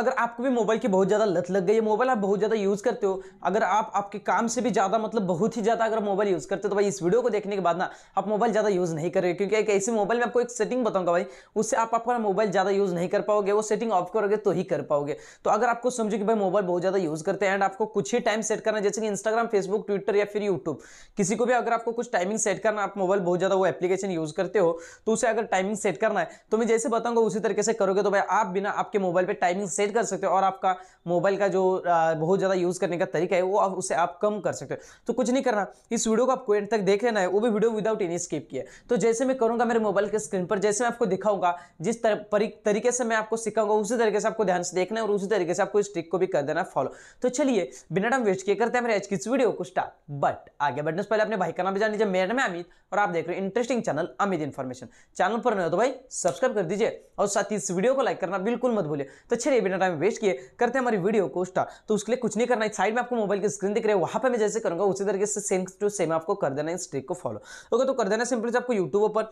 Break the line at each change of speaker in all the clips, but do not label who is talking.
अगर आपको भी मोबाइल की बहुत ज़्यादा लत लग गई है मोबाइल आप बहुत ज़्यादा यूज़ करते हो अगर आप आपके काम से भी ज़्यादा मतलब बहुत ही ज़्यादा अगर मोबाइल यूज़ करते हो तो भाई इस वीडियो को देखने के बाद ना आप मोबाइल ज़्यादा यूज़ नहीं करेंगे क्योंकि एक ऐसे मोबाइल में आपको एक सेटिंग बताऊंगा भाई उससे आप अपना मोबाइल ज़्यादा यूज़ नहीं कर पाओगे वो सेटिंग ऑफ करोगे तो ही कर पाओगे तो अगर आपको समझो कि भाई मोबाइल बहुत ज़्यादा यूज़ करते हैं एंड आपको कुछ ही टाइम सेट करना जैसे कि इंस्टाग्राम फेसबुक ट्विटर या फिर यूट्यूब किसी को भी अगर आपको कुछ टाइमिंग सेट करना आप मोबाइल बहुत ज़्यादा वो एप्लीकेशन यूज़ करते हो तो उसे अगर टाइमिंग सेट करना है तो मैं जैसे बताऊंगा उसी तरीके से करोगे तो भाई आप बिना आपके मोबाइल पर टाइमिंग सेट मैनेज कर सकते हो और आपका मोबाइल का जो बहुत ज़्यादा यूज़ करने का तरीका है वो आप उसे आप कम कर सकते हो तो कुछ नहीं करना इस वीडियो को आपको एंड तक देख लेना है वो भी वीडियो विदाउट एनी स्किप किया तो जैसे मैं करूँगा मेरे मोबाइल के स्क्रीन पर जैसे मैं आपको दिखाऊंगा जिस तरीके से मैं आपको सिखाऊंगा उसी तरीके से आपको ध्यान से देखना है और उसी तरीके से आपको इस ट्रिक को भी कर देना फॉलो तो चलिए बिना टाइम वेस्ट किए करते हैं मेरे आज की इस वीडियो को स्टार्ट बट आगे बढ़ने से पहले अपने भाई का नाम भी जान लीजिए मेरा नाम अमित और आप देख रहे हो interesting channel Amit information channel पर नहीं हो तो भाई सब्सक्राइब कर दीजिए और साथ ही इस वीडियो को लाइक करना बिल्कुल मत भूलिए तो चलिए बिना टाइम वेस्ट किए करते हैं हमारी वीडियो को स्टार्ट तो उसके लिए कुछ नहीं करना है साइड में आपको मोबाइल की स्क्रीन दिख रहे हैं वहां पर मैं जैसे करूंगा उसी तरीके से सेम टू सेम आपको कर देना इस ट्रिक को फॉलो ओके तो कर देना सिंपली आपको यूट्यूब पर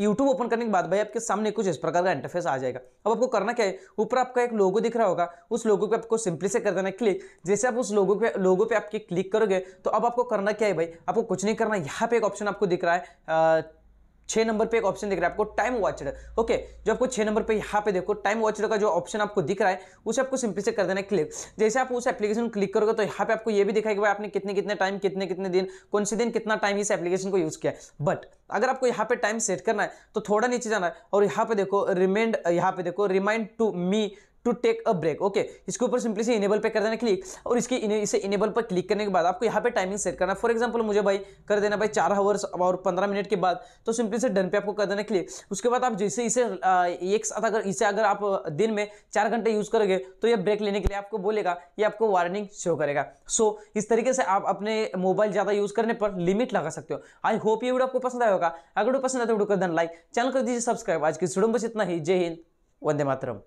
YouTube ओपन करने के बाद भाई आपके सामने कुछ इस प्रकार का इंटरफेस आ जाएगा अब आपको करना क्या है ऊपर आपका एक लोगो दिख रहा होगा उस लोगो पे आपको सिंपली से कर देना है क्लिक जैसे आप उस लोगो पे लोगो पे आपके क्लिक करोगे तो अब आपको करना क्या है भाई आपको कुछ नहीं करना यहाँ पे एक ऑप्शन आपको दिख रहा है आ, छह नंबर पे एक ऑप्शन दिख रहा है आपको टाइम वॉचर ओके जो आपको छह नंबर पे यहाँ पे देखो टाइम वॉचर का जो ऑप्शन आपको दिख रहा है उसे आपको सिंपली से कर देना है क्लिक जैसे आप उस एप्लीकेशन क्लिक करोगे तो यहाँ पे आपको ये भी दिखाएगा आपने कितने कितने टाइम कितने कितने दिन कौन से दिन कितना टाइम इस एप्लीकेशन को यूज़ किया बट अगर आपको यहाँ पे टाइम सेट करना है तो थोड़ा नीचे जाना है और यहाँ पे देखो रिमाइंड यहाँ पे देखो remind to me to take a break okay इसके ऊपर सिंपली से इनेबल पे कर देना क्लिक और इसके इने, इसे इनेबल पर क्लिक करने के बाद आपको यहाँ पे टाइमिंग सेट करना फॉर एग्जाम्पल मुझे भाई कर देना भाई चार आवर्स और पंद्रह मिनट के बाद तो सिंपली से डन पे आपको कर देना क्लिक उसके बाद आप जैसे इसे एक साथ अगर इसे अगर आप दिन में चार घंटे यूज़ करोगे तो यह ब्रेक लेने के लिए आपको बोलेगा ये आपको वार्निंग शो करेगा सो so, इस तरीके से आप अपने मोबाइल ज़्यादा यूज़ करने पर लिमिट लगा सकते हो आई होप ये वीडियो आपको पसंद आया होगा अगर वो पसंद आए है वीडियो कर देना लाइक चैनल कर दीजिए सब्सक्राइब आज की सुडम बस इतना ही जय हिंद वंदे मातरम